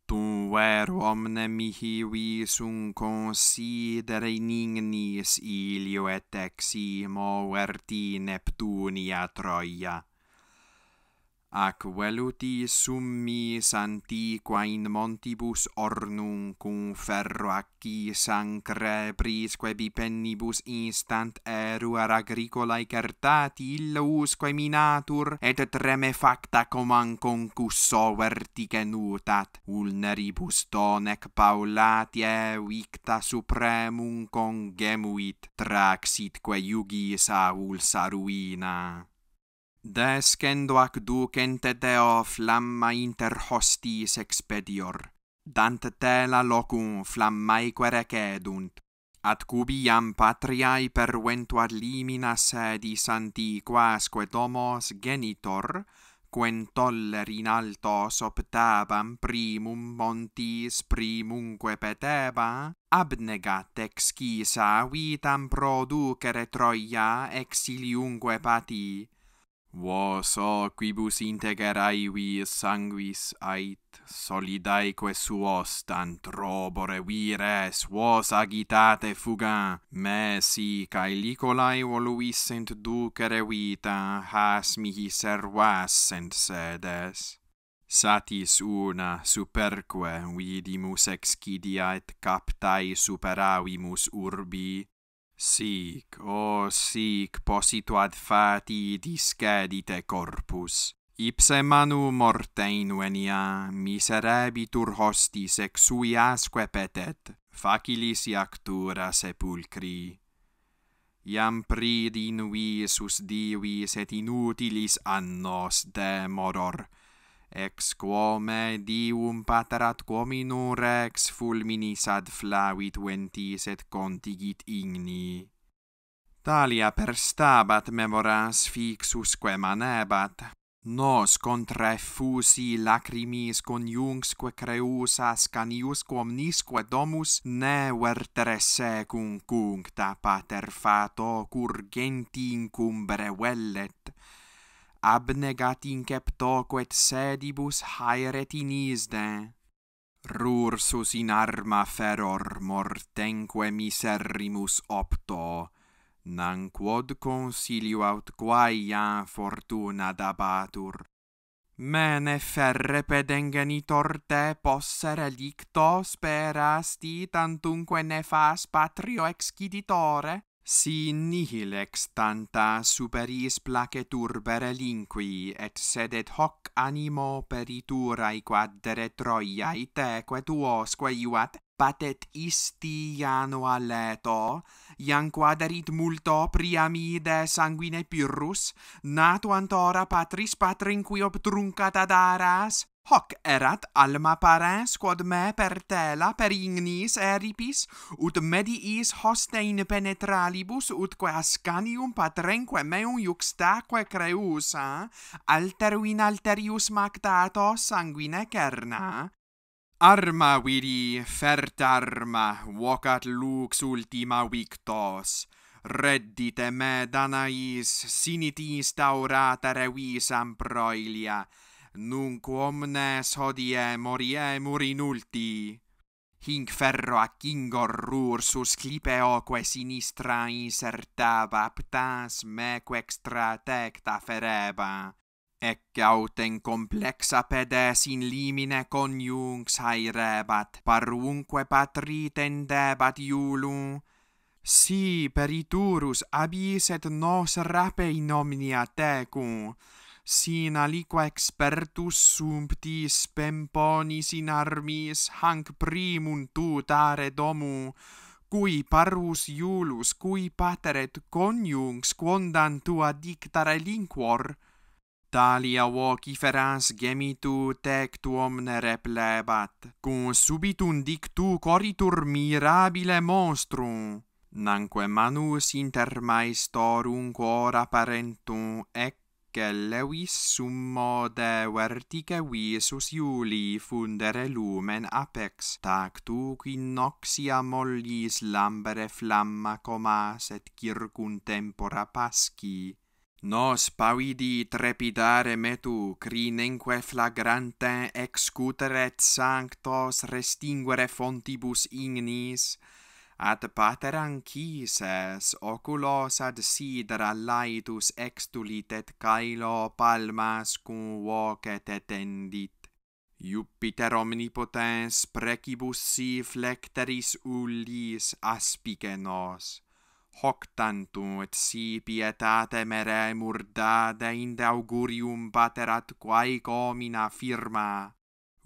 tum ver omne mihi vis un considere in ignis ilio et ex imo verti neptunia troia ac veluti summi santi qua in montibus ornum cum ferro acqui sancre prisque bipennibus instant eruar agricolae cartati illa usque minatur et treme facta coman concusso vertice nutat ulneribus donec paulati victa supremum congemuit traxit quae iugis a ulsa ruina De scendo ac ducente deo flamma inter hostis expedior, dant tela locum flammae quere cedunt, at cubi iam patriae perventu ad limina sedis antiquas domos genitor, quen toller in altos optabam primum montis primumque peteba, abnegat ex cisa vitam producere Troia exiliumque pati, Vos o quibus integer sanguis ait, solidaeque suos tant robore vires, vos agitate fuga, me si caelicolae voluissent ducere vita, has mihi servassent sedes. Satis una superque vidimus excidia et captae superavimus urbi, Sic, o oh, sic, posito ad fati discedite corpus. Ipse manu morte in venia, miserabitur hostis ex sui asque petet, facilis iactura sepulcri. Iam prid in visus divis et inutilis annos de moror, ex quo me dium paterat quom in rex fulminis ad flavit ventis et contigit igni talia perstabat memoras fixus quem anebat nos contra effusi lacrimis coniunx quae creusa scanius quom nisque domus ne vertere secum cuncta pater fato curgenti incumbre vellet abnegat incepto quet sedibus haeret in isde. Rursus in arma feror mortenque miserrimus opto, nan quod consilio aut quaiam fortuna dabatur. Mene ferre pedengenitor te possere licto sperasti tantunque ne fas patrio exciditore? Si nihil extanta superis placetur berelinqui, et sedet hoc animo periturae quadere troiae teque tuosque iuat, patet isti iano a leto, iam quaderit multo priami de sanguine pyrrhus, natu antora patris patrin qui obtruncat ad aras, Hoc erat alma parens quod me per tela per ignis eripis, ut mediis hoste in penetralibus utque ascanium patrenque meum juxtaque creusa, alteru in alterius mactato sanguine cerna. Arma viri, fert arma, vocat lux ultima victos. Reddite me danais, sinit instaurata revisam proilia, nunc omnes hodie moriemur in ulti. Hinc ferro ac ingor rursus clipeoque sinistra insertava aptas meque extra tecta fereba. Ec autem complexa pedes in limine coniunx haerebat, parunque patri tendebat iulum, Si, periturus, abis et nos rape in omnia tecum, si in aliqua expertus sumptis pemponis in armis hanc primum tu tare domu, cui parus iulus, cui pateret coniunx quondam tua dictare relinquor, Talia voci feras gemitu tectu omne replebat, cum subitum dictu coritur mirabile monstrum, nanque manus inter maestorum cor apparentum ec che levi summo de vertice visus juli fundere lumen apex tactu quin noxia mollis lambere flamma comas et circum tempora pasci Nos pavidi trepidare metu, crinenque flagrante excuteret sanctos restinguere fontibus ignis, at pater kises oculos ad sidra laitus extulit et caelo palmas cum vocet et endit. Jupiter omnipotens precibus si flecteris ullis aspice nos, hoc tantum et si pietate mere murdade inde augurium paterat quae comina firma,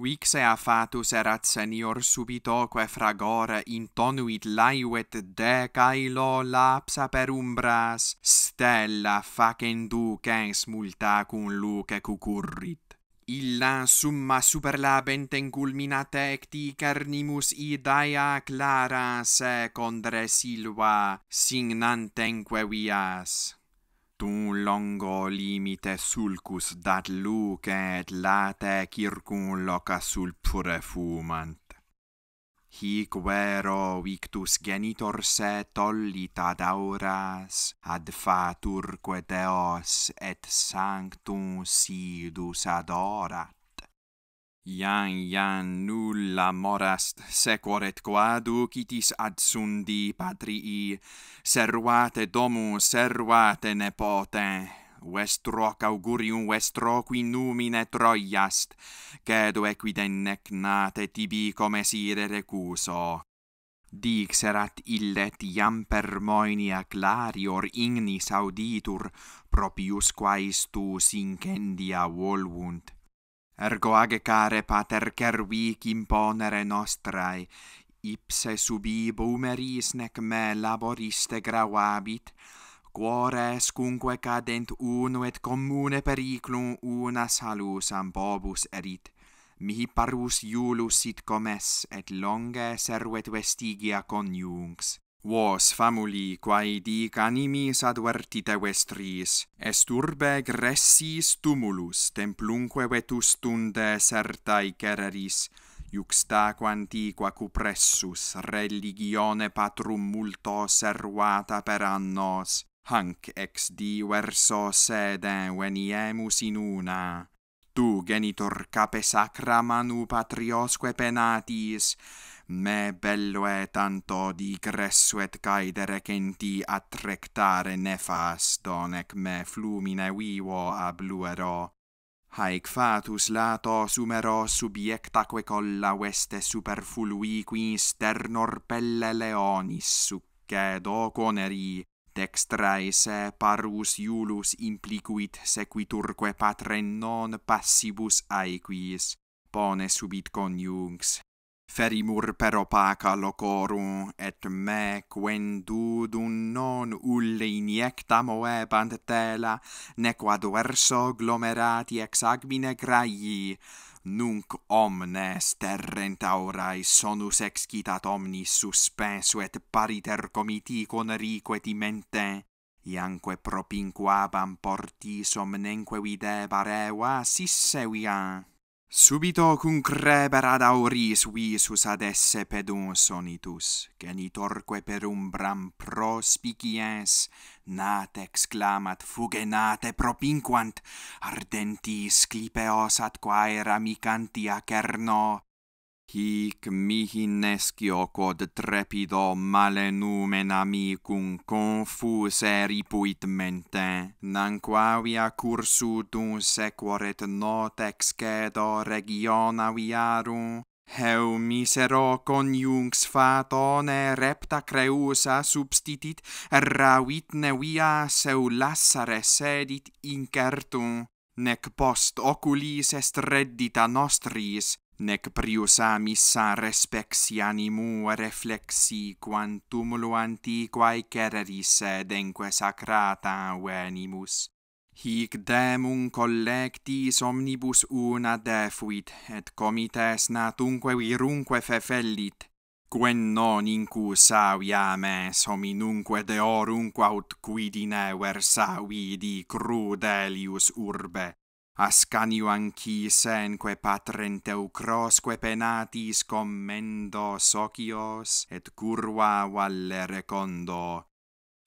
Vix se erat fato senior subitoque fragore intonuit in tonu de kailo lapsa per umbras stella facendu kens multa cum luce cucurrit illa summa super la bente culminate ecti carnimus idaia clara secondre silva signante in vias tum longo limite sulcus dat lucet late circum loca sulpure fumant. Hic vero victus genitor se tollit ad auras, ad faturque deos et sanctum sidus adorat. Ian ian nulla morast sequoret quadu quitis ad sundi patrii servate domum servate nepote vestro augurium vestro qui numine troiast quaedo equid nec nate tibi come sire recuso dixerat illet iam per moenia clarior ignis auditur propius quaestu sinquendia volvunt, ergo agecare pater cervic imponere nostrae, ipse subib umeris nec me laboriste gravabit, quores cunque cadent uno et commune periclum una salus ambobus erit, mihi parvus iulus sit comes, et longe servet vestigia coniunx. Vos famuli quae dic animis advertite vestris, est urbe gressis tumulus templumque vetus tunde certae cereris, iuxta quantiqua cupressus religione patrum multo servata per annos, hanc ex diverso sede veniemus in una. Tu, genitor, cape sacra manu patriosque penatis, me bellue tanto et caedere centi attrectare nefas, donec me flumine vivo abluero. Haec fatus lato sumero subiectaque colla veste superflui qui sternor pelle leonis succedo coneri, dextrae se parus iulus impliquit sequiturque patre non passibus aequis, pone subit coniunx, ferimur per opaca locorum et me quendudum non ulle inecta moebant tela nec verso glomerati ex agmine graii nunc omnes terrent aurae sonus excitat omnis suspensu et pariter comiti con rique timente Ianque propinquabam portis omnenque videbar eva sisse via. Subito cum creber ad auris visus ad esse pedum sonitus, genitorque per umbram prospiciens, nat exclamat fuge nate propinquant, ardentis clipeos ad quaera micantia cerno, hic mihi nescio quod trepido male numen amicum confus eripuit mente, nanquavia cursu dun sequoret not excedo regiona viarum, Heu misero coniunx fatone repta creusa substitit, ravit via seu lassare sedit incertum, nec post oculis est reddita nostris, nec prius amis sa respecti animu reflexi quantum lo antiquae cereris denque sacrata venimus. Hic demum collectis omnibus una defuit, et comites natunque virunque fefellit, quen non incus aviam es hominunque deorum quaut quid in vidi crudelius urbe. Ascanio anchi sen quae patrent eucros penatis commendo socios, et curva valle recondo.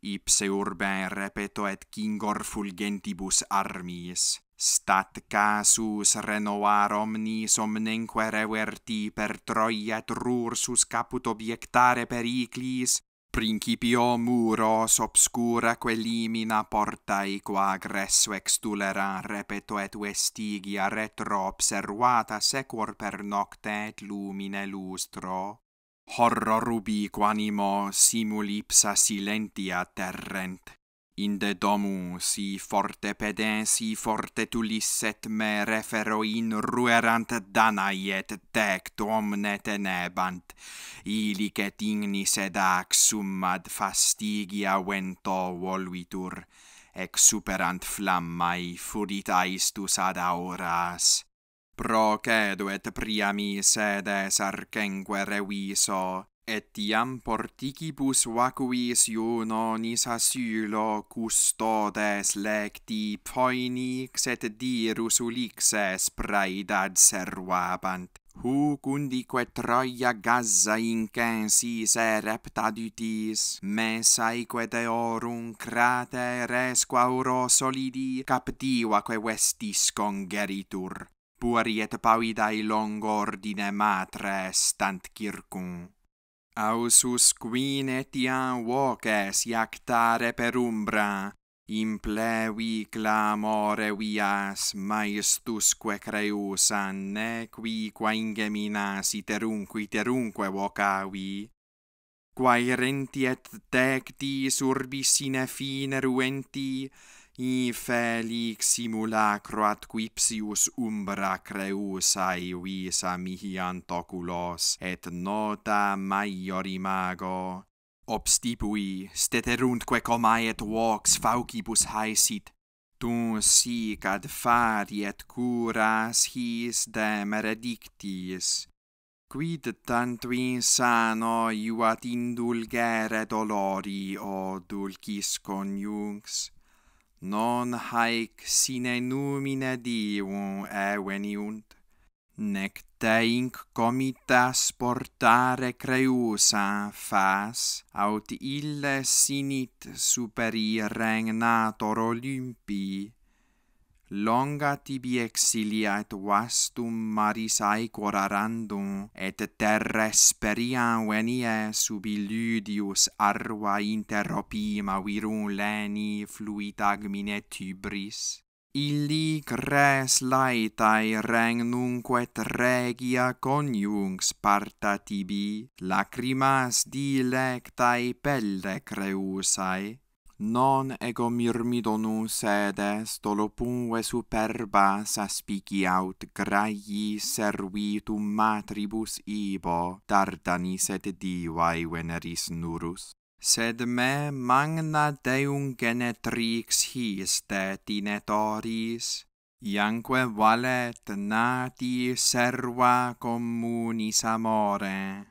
Ipse urben repeto et cingor fulgentibus armis, stat casus renovar omnis omnenque reverti per troia et rursus caput obiectare periclis, principio muros obscura quae limina porta et qua agresso extulera repeto et vestigia retro observata sequor per nocte et lumine lustro horror rubi quanimo simul ipsa silentia terrent Inde domu si forte pedens si forte tulis et me refero in ruerant danae et tect omne tenebant illic et ignis ed ac summad fastigia vento volvitur ex superant flammae fudit aestus ad auras procedo et priami sedes archenque reviso et iam porticibus vacuis iunonis asylo custodes lecti poinix et dirus ulixes praedad servabant. Huc undique troia gazza incensis erept adutis, mesaeque deorum crate resqua uro solidi captivaque vestis congeritur, et pauidae long ordine matre stant circum ausus quin etiam voces iactare per umbra, in plevi clamore vias maestusque creusa ne qui qua ingemina si terunqui terunque vocavi. Quae renti et tecti surbis sine fine ruenti, infelix simulacro ad quipsius umbra creus ai vis amihi antoculos et nota maior imago obstipui steteruntque comae et vox faucibus haesit tu sic ad fari et curas his de meredictis quid tantum insano iuat indulgere dolori o dulcis coniunx non haec sine numine divum eveniunt, eh, nec te inc comitas portare creusa fas, aut ille sinit superi regnator Olympii, longa tibi exilia et vastum maris aequor arandum, et terra speriam venie sub illudius arva interopima virum leni fluit agmine tibris. Illi cres laetae regnumque regia coniungs parta tibi, lacrimas dilectae pelle creusae, non ego mirmidonu sed est olopunue superba saspici aut graii servitum matribus ibo, tardanis et divae veneris nurus. Sed me magna deum genetrix his detinetoris, Ianque valet nati serva communis amore.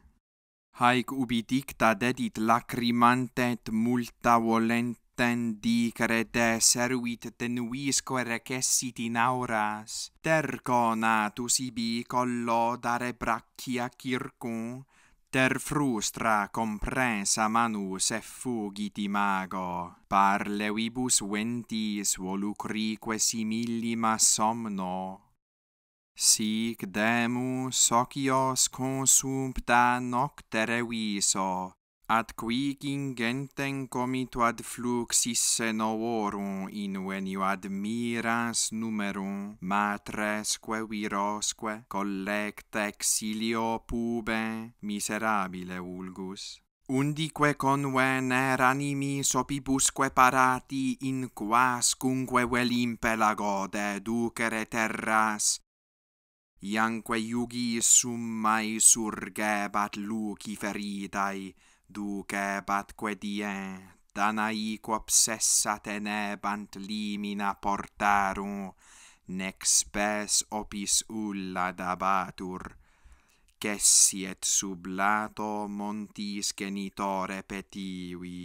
Haec ubi dicta dedit lacrimantet multa volent ten dicere de servit tenuisque recessit in auras, terco natus ibi collo dare braccia circum, ter frustra comprensa manus e fugit imago. Parleuibus ventis volucrique similima somno, Sic demus socios consumpta noctere viso, ad qui gingenten comito ad fluxisse novorum in venio ad miras numerum matresque virosque collect exilio pube miserabile ulgus undique er animi sopibusque parati in quascunque vel impela gode ducere terras ianque iugi summae surgebat luci feritai Duce batque die, Danae quop sessa tenebant limina portaru, Nec spes opis ulla dabatur, Cessiet sub lato montis genitore petivi.